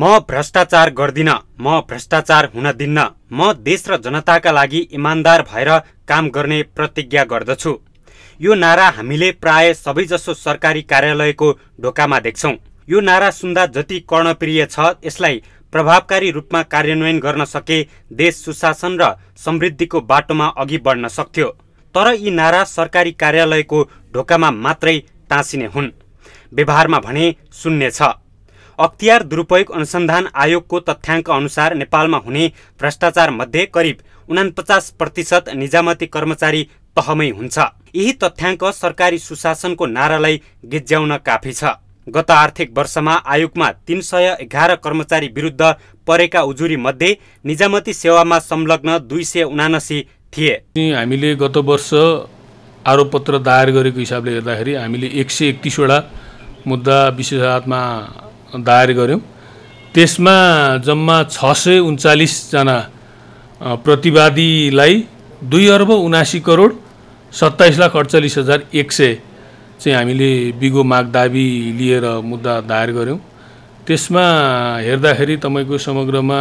म भ्रष्टाचार गर्दिन म भ्रष्टाचार हुन दिन्न म देश र जनताका लागि इमान्दार भएर काम गर्ने प्रतिज्ञा गर्दछु यो नारा हामीले प्राय सबैजसो सरकारी कार्यालयको ढोकामा देख्छौँ यो नारा सुन्दा जति कर्णप्रिय छ यसलाई प्रभावकारी रूपमा कार्यान्वयन गर्न सके देश सुशासन र समृद्धिको बाटोमा अघि बढ्न सक्थ्यो तर यी नारा सरकारी कार्यालयको ढोकामा मात्रै टाँसिने हुन् व्यवहारमा भने सुन्ने छ अख्तियार दुरुपयोग अनुसन्धान आयोगको तथ्याङ्क अनुसार नेपालमा हुने भ्रष्टाचार मध्ये करिब उनापचास प्रतिशत निजामती कर्मचारी तहमै हुन्छ यही तथ्याङ्क सरकारी सुशासनको नारालाई गिज्याउन काफी छ गत आर्थिक वर्षमा आयोगमा तीन सय एघार कर्मचारी विरुद्ध परेका उजुरी मध्ये निजामती सेवामा संलग्न दुई सय उनासी थिए हामीले गत वर्ष आरोपपत्र दायर गरेको हिसाबले हेर्दाखेरि हामीले एक सय एकतिसवटा मुद्दा विशेष दायर गऱ्यौँ त्यसमा जम्मा छ सय उन्चालिसजना प्रतिवादीलाई दुई अर्ब उनासी करोड सत्ताइस लाख अडचालिस हजार एक सय चाहिँ हामीले बिगो माग दाबी लिएर मुद्दा दायर गऱ्यौँ त्यसमा हेर्दाखेरि तपाईँको समग्रमा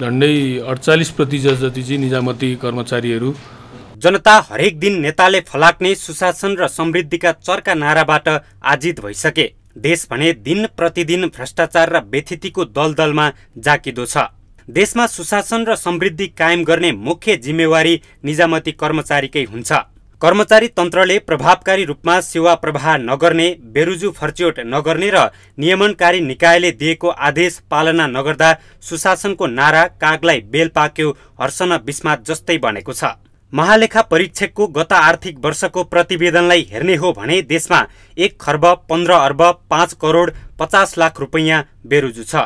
झन्डै अडचालिस प्रतिशत जति चाहिँ निजामती कर्मचारीहरू जनता हरेक दिन नेताले फलाक्ने सुशासन र समृद्धिका चर्का नाराबाट आजित भइसके देश भने दिन प्रतिदिन भ्रष्टाचार र व्यथितिको दलदलमा जाकिँदो छ देशमा सुशासन र समृद्धि कायम गर्ने मुख्य जिम्मेवारी निजामती कर्मचारीकै हुन्छ कर्मचारी तन्त्रले प्रभावकारी रूपमा सेवा प्रवाह नगर्ने बेरुजु फर्च्योट नगर्ने र नियमनकारी निकायले दिएको आदेश पालना नगर्दा सुशासनको नारा कागलाई बेल पाक्यो हर्सन बिस्मात जस्तै बनेको छ महालेखा परीक्षकको गत आर्थिक वर्षको प्रतिवेदनलाई हेर्ने हो भने देशमा एक खर्ब पन्ध्र अर्ब पाँच करोड पचास लाख रुपैयाँ बेरुजु छ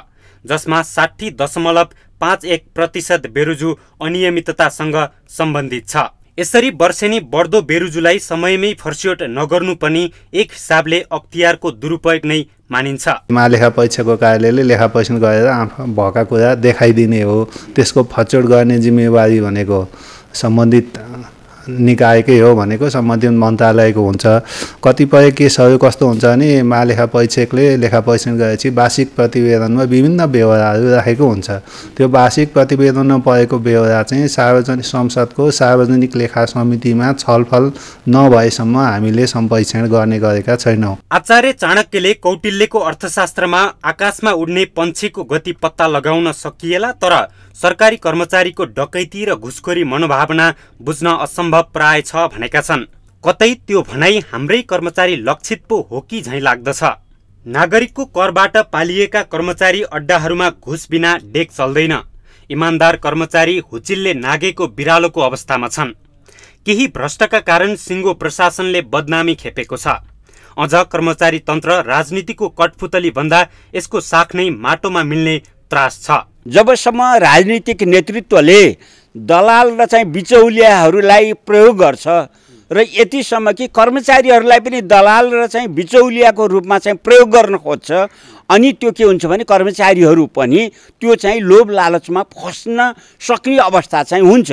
जसमा साठी दशमलव पाँच एक प्रतिशत बेरुजु अनियमिततासँग सम्बन्धित छ यसरी वर्षेनी बढ्दो बेरुजुलाई समयमै फर्सियोट नगर्नु पनि एक हिसाबले अख्तियारको दुरुपयोग नै मानिन्छ महालेखा परीक्षकको कार्यालयले लेखा परीक्षण गरेर आफ्नो भएका कुरा देखाइदिने हो त्यसको फचोट गर्ने जिम्मेवारी भनेको संबंधित निकायकै हो भनेको सम्बन्धित मन्त्रालयको हुन्छ कतिपय केसहरू कस्तो हुन्छ भने महालेखा परीक्षकले लेखा परीक्षण गरेपछि वार्षिक प्रतिवेदनमा विभिन्न व्यवहारहरू राखेको हुन्छ त्यो वार्षिक प्रतिवेदनमा परेको व्यवहार चाहिँ सार्वजनिक संसदको सार्वजनिक लेखा समितिमा छलफल नभएसम्म हामीले सम्परीक्षण गर्ने गरेका छैनौँ आचार्य चाणक्यले कौटिल्यको अर्थशास्त्रमा आकाशमा उड्ने पन्छीको गति पत्ता लगाउन सकिएला तर सरकारी कर्मचारीको डकैती र घुसखोरी मनोभावना बुझ्न असम्भव सम्भव प्राय छ भनेका छन् कतै त्यो भनाइ हाम्रै कर्मचारी लक्षित पो हो कि झैँ लाग्दछ नागरिकको करबाट पालिएका कर्मचारी अड्डाहरूमा घुस बिना डेक चल्दैन इमान्दार कर्मचारी हुचिलले नागेको बिरालोको अवस्थामा छन् केही भ्रष्टका कारण सिङ्गो प्रशासनले बदनामी खेपेको छ अझ कर्मचारी तन्त्र राजनीतिको कठपुतली भन्दा यसको साख नै माटोमा मिल्ने त्रास छ जबसम्म राजनीतिक नेतृत्वले दलाल र चाहिँ बिचौलियाहरूलाई प्रयोग गर्छ र यतिसम्म कि कर्मचारीहरूलाई पनि दलाल र चाहिँ बिचौलियाको रूपमा चाहिँ प्रयोग गर्न खोज्छ अनि त्यो के हुन्छ भने कर्मचारीहरू पनि त्यो चाहिँ लोभ लालचमा फस्न सक्ने अवस्था चाहिँ हुन्छ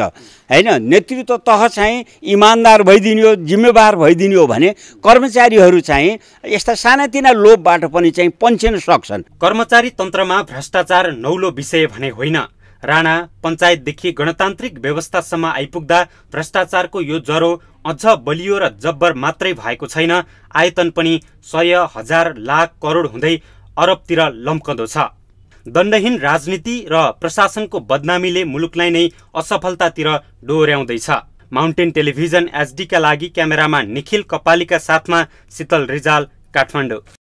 होइन नेतृत्व तह चाहिँ इमान्दार भइदिने हो जिम्मेवार भइदिने हो भने कर्मचारीहरू चाहिँ यस्ता सानातिना लोभबाट पनि चाहिँ पन्सिन सक्छन् कर्मचारी तन्त्रमा भ्रष्टाचार नौलो विषय भने होइन राणा पञ्चायतदेखि गणतान्त्रिक व्यवस्थासम्म आइपुग्दा भ्रष्टाचारको यो ज्वरो अझ बलियो र जब्बर मात्रै भएको छैन आयतन पनि सय हजार लाख करोड हुँदै अरबतिर लम्कँदो छ दण्डहीन राजनीति र प्रशासनको बदनामीले मुलुकलाई नै असफलतातिर डोर्याउँदैछ माउन्टेन टेलिभिजन एचडीका लागि क्यामेरामा निखिल कपालीका साथमा शीतल रिजाल काठमाडौँ